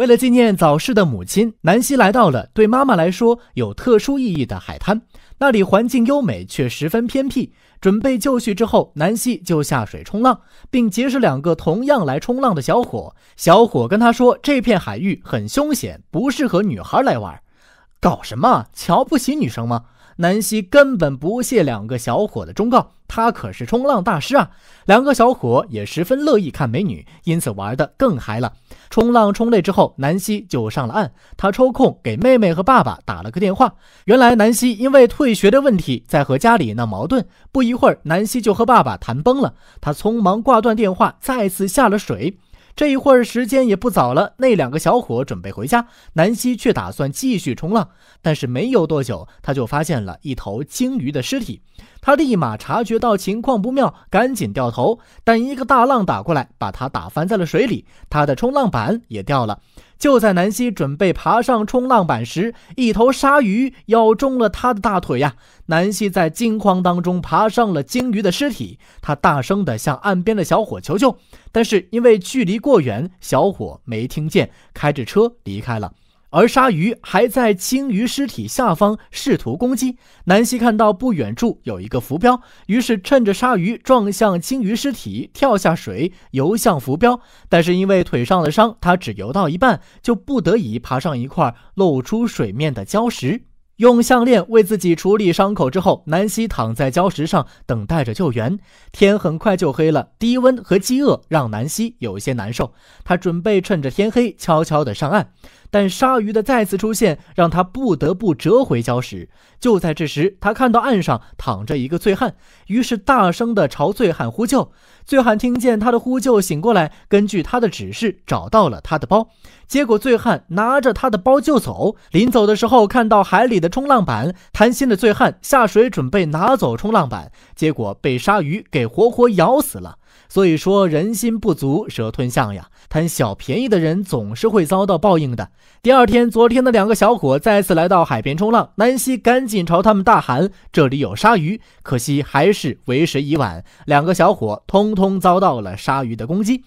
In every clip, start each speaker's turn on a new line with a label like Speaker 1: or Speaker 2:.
Speaker 1: 为了纪念早逝的母亲，南希来到了对妈妈来说有特殊意义的海滩。那里环境优美，却十分偏僻。准备就绪之后，南希就下水冲浪，并结识两个同样来冲浪的小伙。小伙跟他说：“这片海域很凶险，不适合女孩来玩。”搞什么？瞧不起女生吗？南希根本不屑两个小伙的忠告，她可是冲浪大师啊！两个小伙也十分乐意看美女，因此玩的更嗨了。冲浪冲累之后，南希就上了岸，她抽空给妹妹和爸爸打了个电话。原来南希因为退学的问题在和家里闹矛盾，不一会儿南希就和爸爸谈崩了，她匆忙挂断电话，再次下了水。这一会儿时间也不早了，那两个小伙准备回家，南希却打算继续冲浪。但是没有多久，他就发现了一头鲸鱼的尸体，他立马察觉到情况不妙，赶紧掉头。但一个大浪打过来，把他打翻在了水里，他的冲浪板也掉了。就在南希准备爬上冲浪板时，一头鲨鱼咬中了他的大腿呀！南希在惊慌当中爬上了鲸鱼的尸体，他大声地向岸边的小伙求救，但是因为距离过远，小伙没听见，开着车离开了。而鲨鱼还在鲸鱼尸体下方试图攻击。南希看到不远处有一个浮标，于是趁着鲨鱼撞向鲸鱼尸体，跳下水游向浮标。但是因为腿上的伤，他只游到一半就不得已爬上一块露出水面的礁石，用项链为自己处理伤口之后，南希躺在礁石上等待着救援。天很快就黑了，低温和饥饿让南希有些难受。他准备趁着天黑悄悄地上岸。但鲨鱼的再次出现让他不得不折回礁石。就在这时，他看到岸上躺着一个醉汉，于是大声地朝醉汉呼救。醉汉听见他的呼救，醒过来，根据他的指示找到了他的包。结果，醉汉拿着他的包就走。临走的时候，看到海里的冲浪板，贪心的醉汉下水准备拿走冲浪板，结果被鲨鱼给活活咬死了。所以说，人心不足蛇吞象呀！贪小便宜的人总是会遭到报应的。第二天，昨天的两个小伙再次来到海边冲浪，南希赶紧朝他们大喊：“这里有鲨鱼！”可惜还是为时已晚，两个小伙通通遭到了鲨鱼的攻击。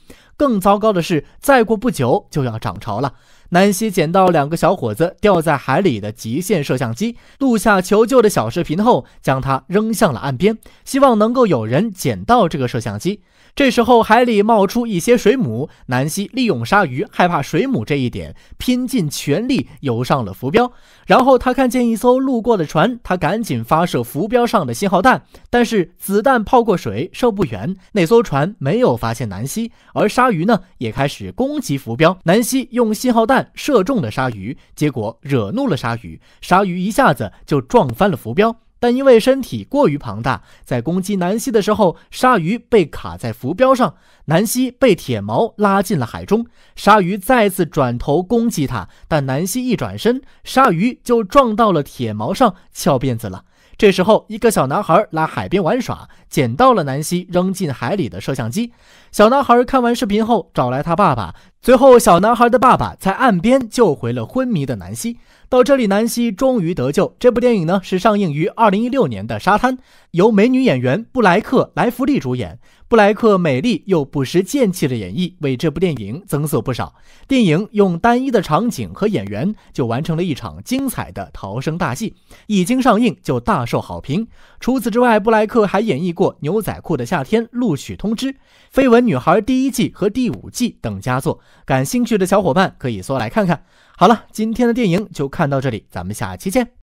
Speaker 1: 更糟糕的是，再过不久就要涨潮了。南希捡到两个小伙子掉在海里的极限摄像机，录下求救的小视频后，将它扔向了岸边，希望能够有人捡到这个摄像机。这时候，海里冒出一些水母，南希利用鲨鱼害怕水母这一点，拼尽全力游上了浮标。然后他看见一艘路过的船，他赶紧发射浮标上的信号弹，但是子弹泡过水，射不远。那艘船没有发现南希，而鲨。鱼呢也开始攻击浮标。南希用信号弹射中了鲨鱼，结果惹怒了鲨鱼。鲨鱼一下子就撞翻了浮标，但因为身体过于庞大，在攻击南希的时候，鲨鱼被卡在浮标上，南希被铁锚拉进了海中。鲨鱼再次转头攻击他，但南希一转身，鲨鱼就撞到了铁锚上翘辫子了。这时候，一个小男孩来海边玩耍，捡到了南希扔进海里的摄像机。小男孩看完视频后，找来他爸爸。最后，小男孩的爸爸在岸边救回了昏迷的南希。到这里，南希终于得救。这部电影呢，是上映于二零一六年的《沙滩》，由美女演员布莱克·莱弗利主演。布莱克美丽又不失剑气的演绎，为这部电影增色不少。电影用单一的场景和演员就完成了一场精彩的逃生大戏，一经上映就大受好评。除此之外，布莱克还演绎过《牛仔裤的夏天》《录取通知》《绯闻女孩》第一季和第五季等佳作。感兴趣的小伙伴可以搜来看看。好了，今天的电影就看到这里，咱们下期见。